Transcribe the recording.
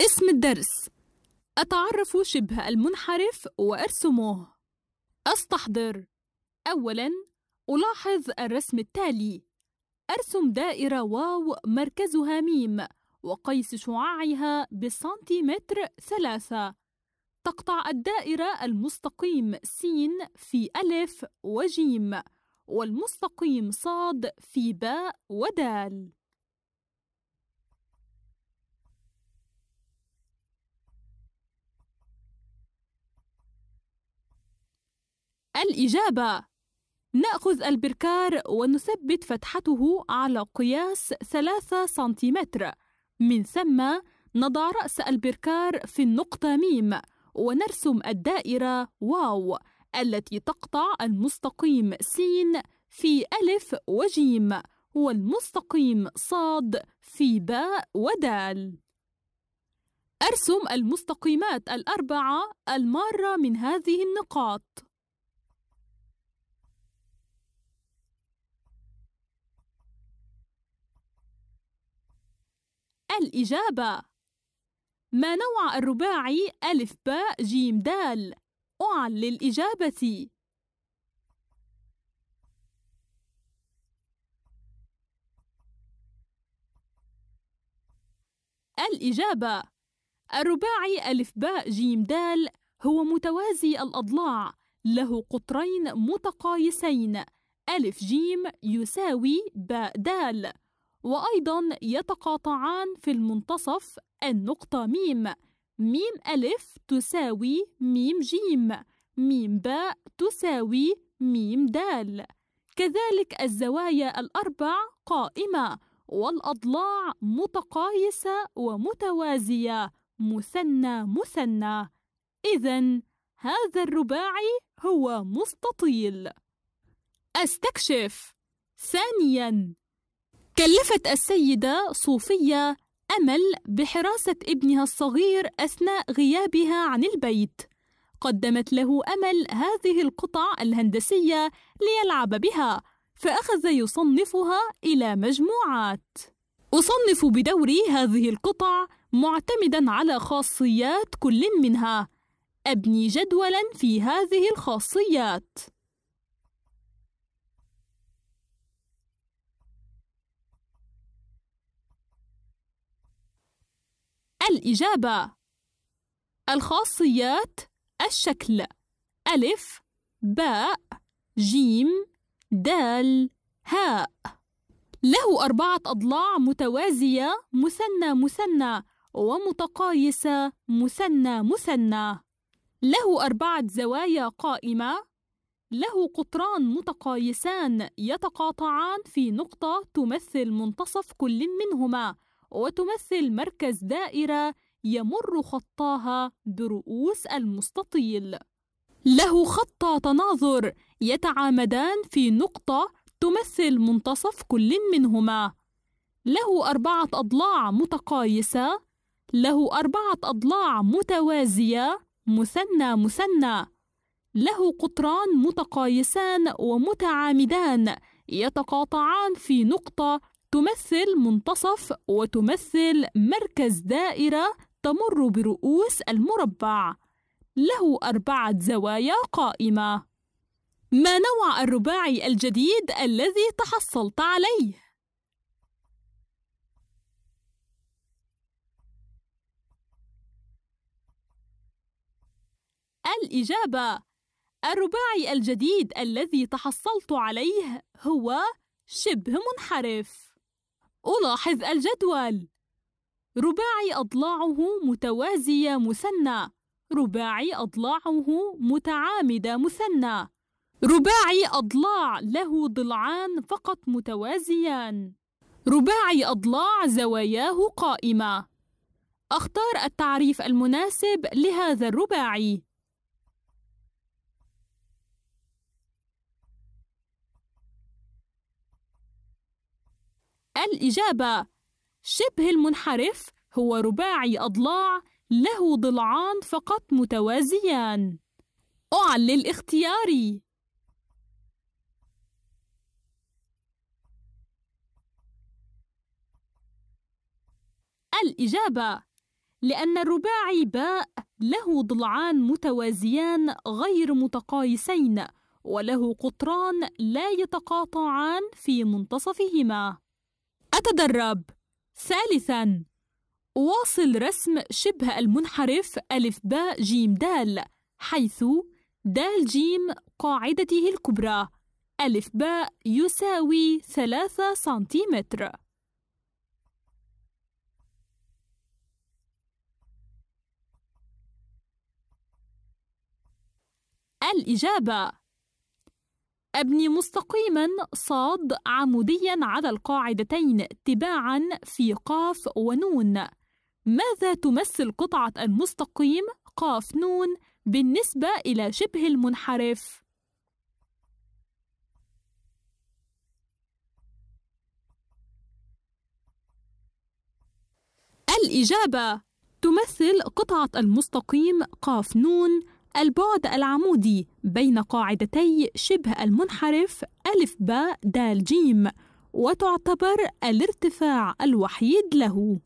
اسم الدرس أتعرف شبه المنحرف وأرسمه أستحضر أولاً ألاحظ الرسم التالي أرسم دائرة واو مركزها ميم وقيس شعاعها بسنتيمتر ثلاثة تقطع الدائرة المستقيم س في ألف وجيم والمستقيم صاد في باء ودال الإجابة نأخذ البركار ونثبت فتحته على قياس 3 سنتيمتر من ثم نضع رأس البركار في النقطة ميم ونرسم الدائرة واو التي تقطع المستقيم س في ألف وجيم والمستقيم صاد في باء ودال أرسم المستقيمات الأربعة المارة من هذه النقاط الإجابة ما نوع الرباعي ألف باء جيم دال؟ أعل للإجابة الإجابة الرباعي ألف باء جيم دال هو متوازي الأضلاع له قطرين متقايسين ألف جيم يساوي باء دال وأيضا يتقاطعان في المنتصف النقطة ميم ميم ألف تساوي ميم جيم ميم باء تساوي ميم دال كذلك الزوايا الأربع قائمة والأضلاع متقايسة ومتوازية مثنى مثنى إذا هذا الرباعي هو مستطيل استكشف ثانيا كلفت السيدة صوفية أمل بحراسة ابنها الصغير أثناء غيابها عن البيت قدمت له أمل هذه القطع الهندسية ليلعب بها فأخذ يصنفها إلى مجموعات أصنف بدوري هذه القطع معتمدا على خاصيات كل منها أبني جدولا في هذه الخاصيات الإجابة الخاصيات الشكل ألف باء جيم دال هاء له أربعة أضلاع متوازية مثنى مثنى ومتقايسة مثنى مثنى له أربعة زوايا قائمة له قطران متقايسان يتقاطعان في نقطة تمثل منتصف كل منهما وتمثل مركز دائرة يمر خطاها برؤوس المستطيل له خط تناظر يتعامدان في نقطة تمثل منتصف كل منهما له أربعة أضلاع متقايسة له أربعة أضلاع متوازية مثنى مثنى له قطران متقايسان ومتعامدان يتقاطعان في نقطة تمثل منتصف وتمثل مركز دائرة تمر برؤوس المربع له أربعة زوايا قائمة ما نوع الرباعي الجديد الذي تحصلت عليه؟ الإجابة الرباعي الجديد الذي تحصلت عليه هو شبه منحرف ألاحظ الجدول رباعي أضلاعه متوازية مثنى رباعي أضلاعه متعامدة مثنى رباعي أضلاع له ضلعان فقط متوازيان رباعي أضلاع زواياه قائمة أختار التعريف المناسب لهذا الرباعي الإجابة شبه المنحرف هو رباعي أضلاع له ضلعان فقط متوازيان أعلي الاختياري الإجابة لأن الرباعي باء له ضلعان متوازيان غير متقايسين وله قطران لا يتقاطعان في منتصفهما أتدرب ثالثا واصل رسم شبه المنحرف ألف باء جيم دال حيث دال جيم قاعدته الكبرى ألف باء يساوي ثلاثة سنتيمتر الإجابة أبني مستقيما صاد عموديا على القاعدتين تباعا في قاف ونون ماذا تمثل قطعة المستقيم قاف نون بالنسبة إلى شبه المنحرف؟ الإجابة تمثل قطعة المستقيم قاف نون البعد العمودي بين قاعدتي شبه المنحرف ألف ب د ج وتعتبر الارتفاع الوحيد له